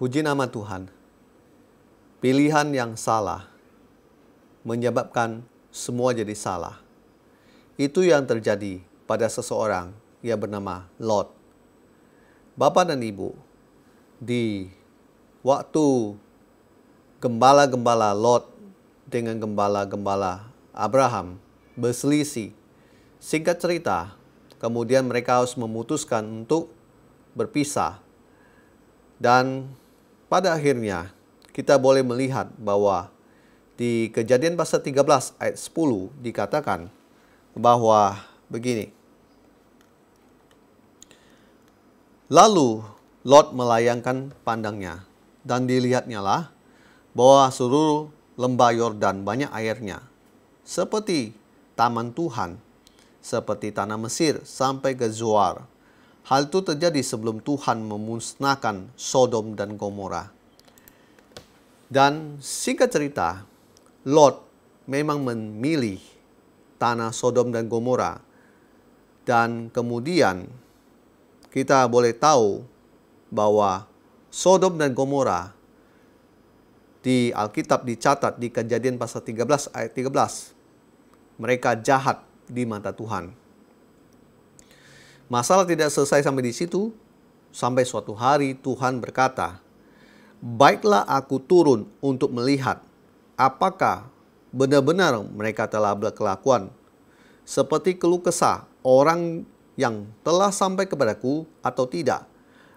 Puji nama Tuhan. Pilihan yang salah menyebabkan semua jadi salah. Itu yang terjadi pada seseorang yang bernama Lot. Bapak dan Ibu, di waktu gembala-gembala Lot dengan gembala-gembala Abraham berselisih. Singkat cerita, kemudian mereka harus memutuskan untuk berpisah. Dan pada akhirnya, kita boleh melihat bahwa di kejadian pasal 13 ayat 10 dikatakan bahwa begini. Lalu Lot melayangkan pandangnya dan dilihatnya lah bahwa seluruh lembah Yordan banyak airnya. Seperti taman Tuhan, seperti tanah Mesir sampai ke Zoar Hal itu terjadi sebelum Tuhan memusnahkan Sodom dan Gomora. Dan singkat cerita, Lot memang memilih tanah Sodom dan Gomora. Dan kemudian kita boleh tahu bahwa Sodom dan Gomora di Alkitab dicatat di kejadian pasal 13 ayat 13. Mereka jahat di mata Tuhan. Masalah tidak selesai sampai di situ, sampai suatu hari Tuhan berkata, "Baiklah aku turun untuk melihat apakah benar-benar mereka telah berkelakuan seperti keluh kesah orang yang telah sampai kepadaku atau tidak.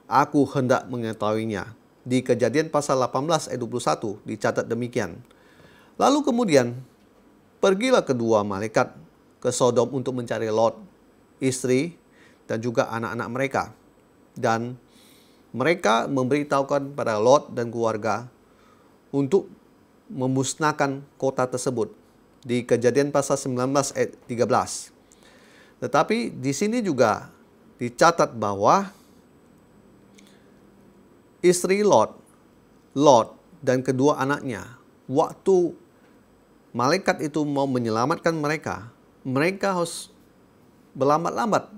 Aku hendak mengetahuinya." Di Kejadian pasal 18 ayat 21 dicatat demikian. Lalu kemudian pergilah kedua malaikat ke Sodom untuk mencari Lot, istri dan juga anak-anak mereka. Dan mereka memberitahukan pada Lot dan keluarga untuk memusnahkan kota tersebut di kejadian pasal 19 ayat 13. Tetapi di sini juga dicatat bahwa istri Lot, Lot dan kedua anaknya waktu malaikat itu mau menyelamatkan mereka, mereka harus berlambat-lambat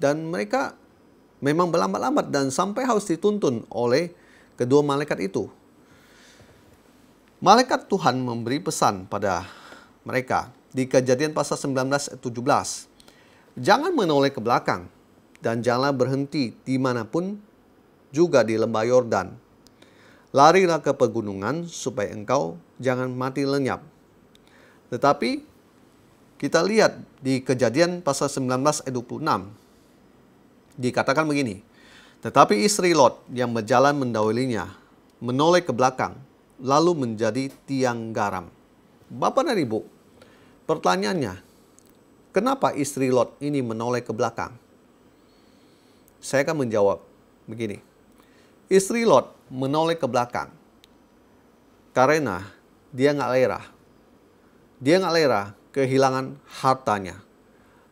dan mereka memang berlambat-lambat dan sampai harus dituntun oleh kedua malaikat itu. Malaikat Tuhan memberi pesan pada mereka di kejadian pasal 19 17. Jangan menoleh ke belakang dan janganlah berhenti dimanapun juga di lembah Yordan. Larilah ke pegunungan supaya engkau jangan mati lenyap. Tetapi kita lihat di kejadian pasal 19 ayat 26 dikatakan begini, Tetapi istri Lot yang berjalan mendahulinya, menoleh ke belakang, lalu menjadi tiang garam. Bapak dan Ibu, pertanyaannya, kenapa istri Lot ini menoleh ke belakang? Saya akan menjawab begini. Istri Lot menoleh ke belakang karena dia nggak lera. Dia nggak lera kehilangan hartanya.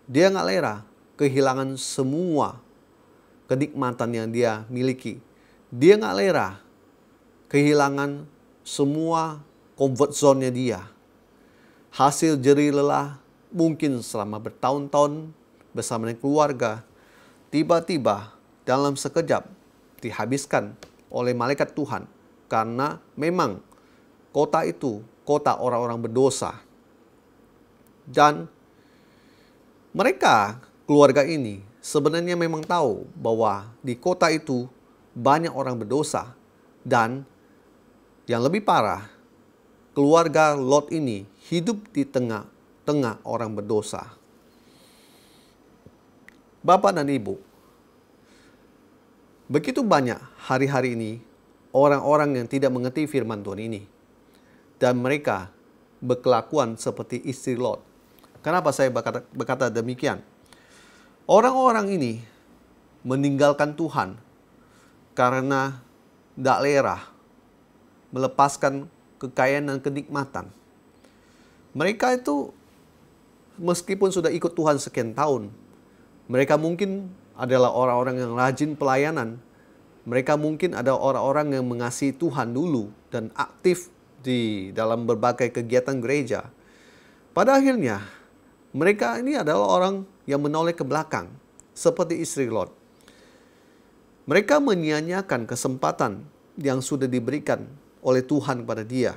Dia nggak lera kehilangan semua kenikmatan yang dia miliki. Dia nggak lera kehilangan semua comfort zone-nya dia. Hasil jeri lelah mungkin selama bertahun-tahun bersama dengan keluarga, tiba-tiba dalam sekejap dihabiskan oleh malaikat Tuhan karena memang kota itu kota orang-orang berdosa. Dan mereka keluarga ini sebenarnya memang tahu bahwa di kota itu banyak orang berdosa dan yang lebih parah, keluarga Lot ini hidup di tengah-tengah orang berdosa. Bapak dan Ibu, begitu banyak hari-hari ini orang-orang yang tidak mengerti firman Tuhan ini. Dan mereka berkelakuan seperti istri Lot. Kenapa saya berkata, berkata demikian? Orang-orang ini meninggalkan Tuhan karena tidak lerah melepaskan kekayaan dan kenikmatan. Mereka itu meskipun sudah ikut Tuhan sekian tahun, mereka mungkin adalah orang-orang yang rajin pelayanan. Mereka mungkin ada orang-orang yang mengasihi Tuhan dulu dan aktif di dalam berbagai kegiatan gereja. Pada akhirnya, mereka ini adalah orang yang menoleh ke belakang, seperti istri Lot. Mereka menyia-nyiakan kesempatan yang sudah diberikan oleh Tuhan kepada dia.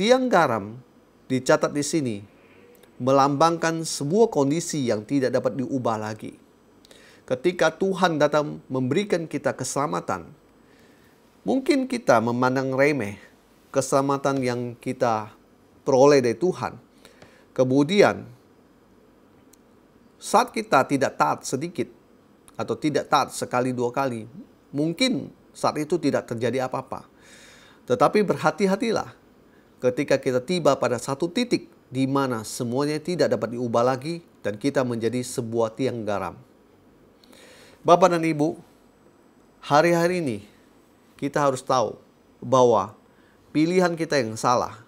Tiang garam dicatat di sini melambangkan sebuah kondisi yang tidak dapat diubah lagi. Ketika Tuhan datang memberikan kita keselamatan, mungkin kita memandang remeh keselamatan yang kita peroleh dari Tuhan. Kemudian saat kita tidak taat sedikit atau tidak taat sekali dua kali, mungkin saat itu tidak terjadi apa-apa. Tetapi berhati-hatilah ketika kita tiba pada satu titik di mana semuanya tidak dapat diubah lagi dan kita menjadi sebuah tiang garam. Bapak dan Ibu, hari-hari ini kita harus tahu bahwa pilihan kita yang salah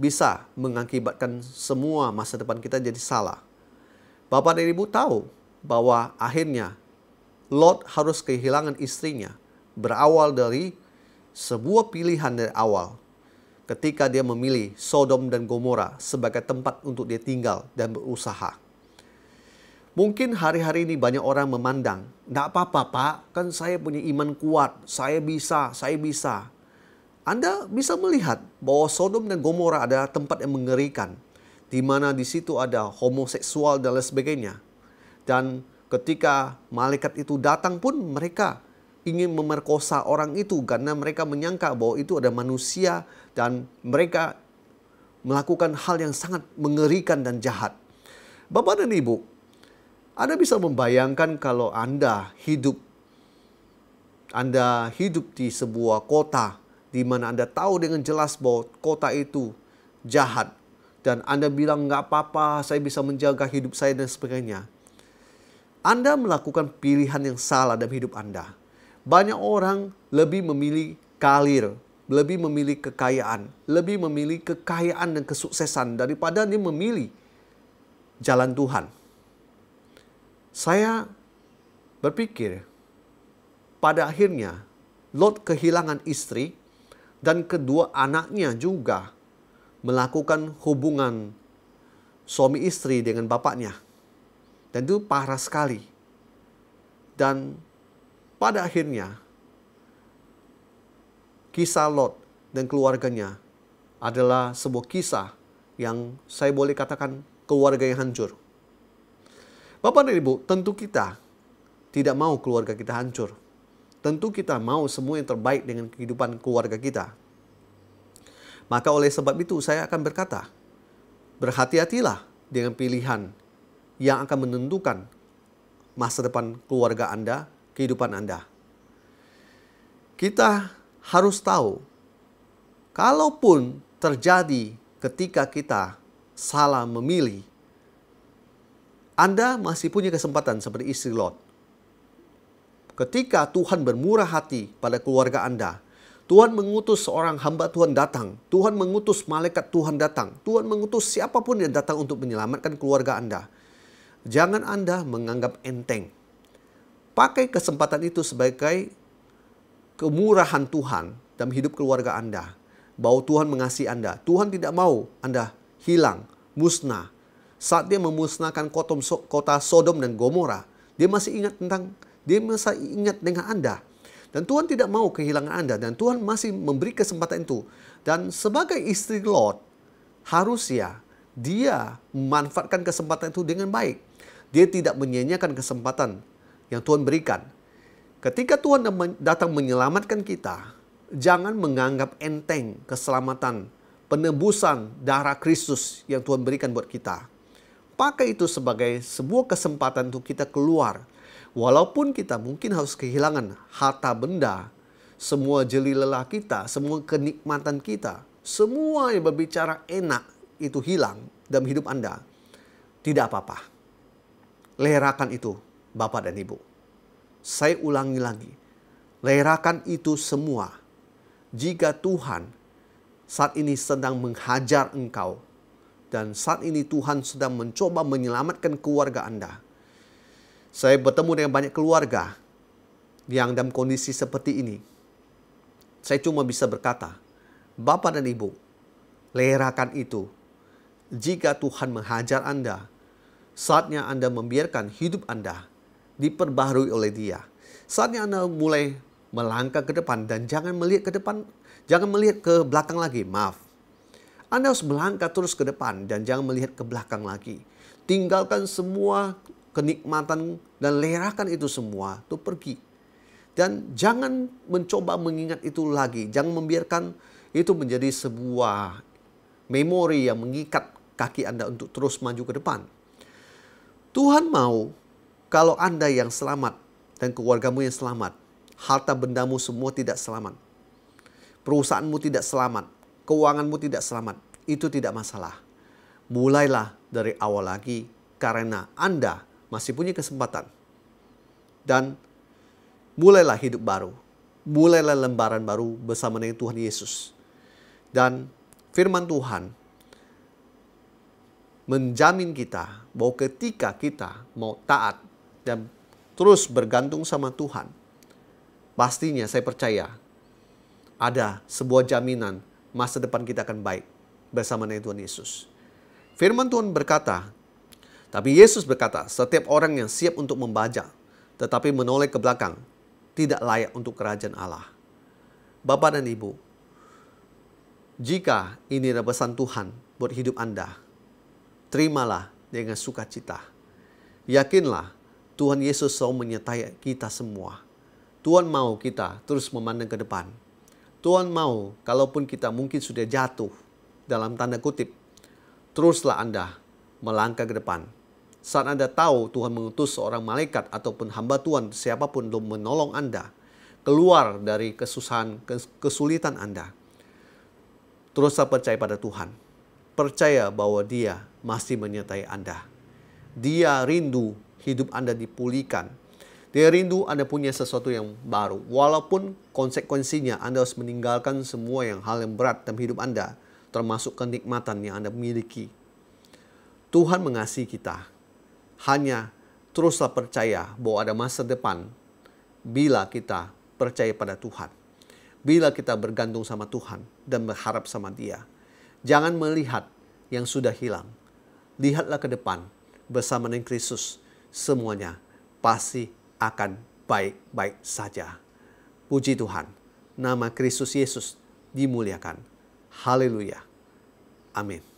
bisa mengakibatkan semua masa depan kita jadi salah. Bapak dan Ibu tahu bahwa akhirnya Lot harus kehilangan istrinya. Berawal dari sebuah pilihan dari awal. Ketika dia memilih Sodom dan Gomora sebagai tempat untuk dia tinggal dan berusaha. Mungkin hari-hari ini banyak orang memandang, tidak apa-apa pak, kan saya punya iman kuat, saya bisa, saya bisa. Anda bisa melihat bahwa Sodom dan Gomora adalah tempat yang mengerikan di mana di situ ada homoseksual dan lain sebagainya. Dan ketika malaikat itu datang pun mereka ingin memerkosa orang itu karena mereka menyangka bahwa itu ada manusia dan mereka melakukan hal yang sangat mengerikan dan jahat. Bapak dan Ibu, Anda bisa membayangkan kalau Anda hidup Anda hidup di sebuah kota di mana Anda tahu dengan jelas bahwa kota itu jahat, dan Anda bilang nggak apa-apa, saya bisa menjaga hidup saya dan sebagainya. Anda melakukan pilihan yang salah dalam hidup Anda. Banyak orang lebih memilih kalir lebih memilih kekayaan, lebih memilih kekayaan dan kesuksesan daripada dia memilih jalan Tuhan. Saya berpikir pada akhirnya Lot kehilangan istri dan kedua anaknya juga melakukan hubungan suami istri dengan bapaknya. Dan itu parah sekali. Dan pada akhirnya, kisah Lot dan keluarganya adalah sebuah kisah yang saya boleh katakan keluarga yang hancur. Bapak dan Ibu, tentu kita tidak mau keluarga kita hancur. Tentu kita mau semua yang terbaik dengan kehidupan keluarga kita. Maka oleh sebab itu saya akan berkata, berhati-hatilah dengan pilihan yang akan menentukan masa depan keluarga Anda, kehidupan Anda. Kita harus tahu, kalaupun terjadi ketika kita salah memilih, Anda masih punya kesempatan seperti istri Lot. Ketika Tuhan bermurah hati pada keluarga Anda, Tuhan mengutus seorang hamba Tuhan datang. Tuhan mengutus malaikat Tuhan datang. Tuhan mengutus siapapun yang datang untuk menyelamatkan keluarga Anda. Jangan Anda menganggap enteng. Pakai kesempatan itu sebagai kemurahan Tuhan dalam hidup keluarga Anda. Bahwa Tuhan mengasihi Anda. Tuhan tidak mau Anda hilang, musnah. Saat dia memusnahkan kota Sodom dan Gomora, dia masih ingat tentang dia masih ingat dengan Anda dan Tuhan tidak mau kehilangan Anda dan Tuhan masih memberi kesempatan itu. Dan sebagai istri Lord, harusnya dia memanfaatkan kesempatan itu dengan baik. Dia tidak menyanyiakan kesempatan yang Tuhan berikan. Ketika Tuhan datang menyelamatkan kita, jangan menganggap enteng keselamatan, penebusan darah Kristus yang Tuhan berikan buat kita. Pakai itu sebagai sebuah kesempatan untuk kita keluar Walaupun kita mungkin harus kehilangan harta benda, semua jeli lelah kita, semua kenikmatan kita, semua yang berbicara enak itu hilang dalam hidup Anda. Tidak apa-apa. Lerakan itu, Bapak dan Ibu. Saya ulangi lagi. Lerakan itu semua. Jika Tuhan saat ini sedang menghajar engkau dan saat ini Tuhan sedang mencoba menyelamatkan keluarga Anda, saya bertemu dengan banyak keluarga yang dalam kondisi seperti ini. Saya cuma bisa berkata, Bapak dan Ibu, lerakan itu. Jika Tuhan menghajar Anda, saatnya Anda membiarkan hidup Anda diperbaharui oleh Dia. Saatnya Anda mulai melangkah ke depan dan jangan melihat ke depan, jangan melihat ke belakang lagi, maaf. Anda harus melangkah terus ke depan dan jangan melihat ke belakang lagi. Tinggalkan semua kenikmatan dan lerakan itu semua itu pergi. Dan jangan mencoba mengingat itu lagi. Jangan membiarkan itu menjadi sebuah memori yang mengikat kaki Anda untuk terus maju ke depan. Tuhan mau kalau Anda yang selamat dan keluargamu yang selamat, harta bendamu semua tidak selamat. Perusahaanmu tidak selamat, keuanganmu tidak selamat. Itu tidak masalah. Mulailah dari awal lagi karena Anda masih punya kesempatan. Dan mulailah hidup baru. Mulailah lembaran baru bersama dengan Tuhan Yesus. Dan firman Tuhan menjamin kita bahwa ketika kita mau taat dan terus bergantung sama Tuhan, pastinya saya percaya ada sebuah jaminan masa depan kita akan baik bersama dengan Tuhan Yesus. Firman Tuhan berkata, tapi Yesus berkata, setiap orang yang siap untuk membaca, tetapi menoleh ke belakang, tidak layak untuk kerajaan Allah. Bapak dan Ibu, jika ini adalah pesan Tuhan buat hidup Anda, terimalah dengan sukacita. Yakinlah Tuhan Yesus selalu menyertai kita semua. Tuhan mau kita terus memandang ke depan. Tuhan mau kalaupun kita mungkin sudah jatuh dalam tanda kutip, teruslah Anda melangkah ke depan saat Anda tahu Tuhan mengutus seorang malaikat ataupun hamba Tuhan siapapun untuk menolong Anda keluar dari kesusahan, kesulitan Anda. Teruslah percaya pada Tuhan. Percaya bahwa Dia masih menyertai Anda. Dia rindu hidup Anda dipulihkan. Dia rindu Anda punya sesuatu yang baru. Walaupun konsekuensinya Anda harus meninggalkan semua yang hal yang berat dalam hidup Anda. Termasuk kenikmatan yang Anda miliki. Tuhan mengasihi kita. Hanya teruslah percaya bahwa ada masa depan bila kita percaya pada Tuhan. Bila kita bergantung sama Tuhan dan berharap sama Dia. Jangan melihat yang sudah hilang. Lihatlah ke depan bersama dengan Kristus. Semuanya pasti akan baik-baik saja. Puji Tuhan. Nama Kristus Yesus dimuliakan. Haleluya. Amin.